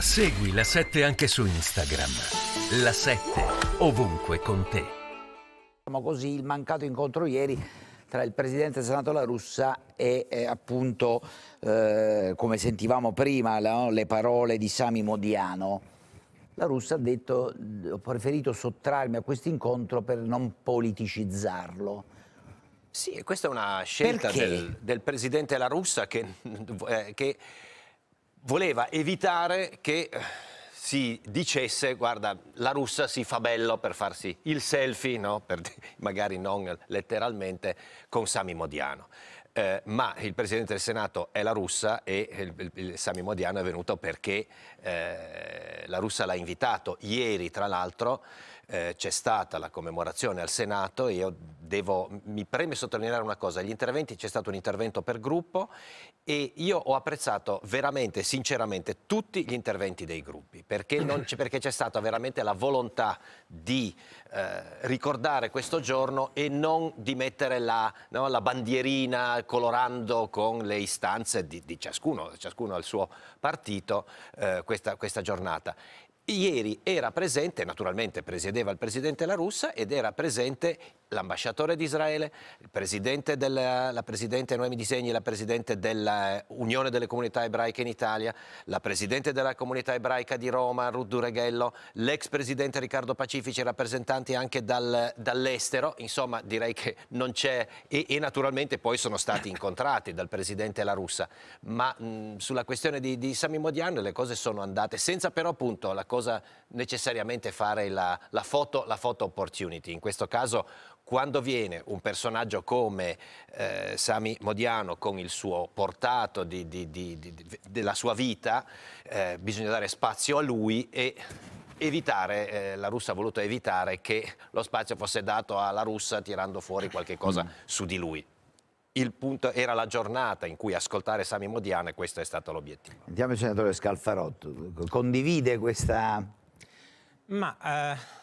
Segui la 7 anche su Instagram. La 7 ovunque con te. Così il mancato incontro ieri tra il presidente del Senato La Russa e eh, appunto, eh, come sentivamo prima, la, no, le parole di Sami Modiano. La Russia ha detto ho preferito sottrarmi a questo incontro per non politicizzarlo. Sì, e questa è una scelta del, del, presidente La Russa che, eh, che voleva evitare che eh, si dicesse guarda la russa si fa bello per farsi il selfie, no? per, magari non letteralmente, con Sami Modiano eh, ma il Presidente del Senato è la russa e il, il, il Sami Modiano è venuto perché eh, la russa l'ha invitato. Ieri, tra l'altro, eh, c'è stata la commemorazione al Senato io devo, mi preme sottolineare una cosa, gli interventi, c'è stato un intervento per gruppo e io ho apprezzato veramente, sinceramente, tutti gli interventi dei gruppi, perché c'è stata veramente la volontà di eh, ricordare questo giorno e non di mettere la, no, la bandierina colorando con le istanze di, di ciascuno, ciascuno al suo partito, eh, questa, questa giornata. Ieri era presente, naturalmente presiedeva il presidente La Russa ed era presente l'ambasciatore di Israele, presidente della, la presidente Noemi Disegni, la presidente dell'Unione delle Comunità Ebraiche in Italia, la presidente della Comunità Ebraica di Roma, Ruth Dureghello, l'ex presidente Riccardo Pacifici, rappresentanti anche dal, dall'estero, insomma direi che non c'è e, e, naturalmente poi sono stati incontrati dal presidente La Russa, ma mh, sulla questione di, di Sami Modiano le cose sono andate senza però appunto la cosa necessariamente fare la, la, foto, la foto opportunity, in questo caso quando viene un personaggio come eh, Sami Modiano con il suo portato di, di, di, della sua vita, eh, bisogna dare spazio a lui e evitare, eh, la Russia ha voluto evitare che lo spazio fosse dato alla Russia tirando fuori qualche cosa mm. su di lui. Il punto era la giornata in cui ascoltare Sami Modiano e questo è stato l'obiettivo. Andiamo, il senatore Scalfarotto, condivide questa... Ma... Uh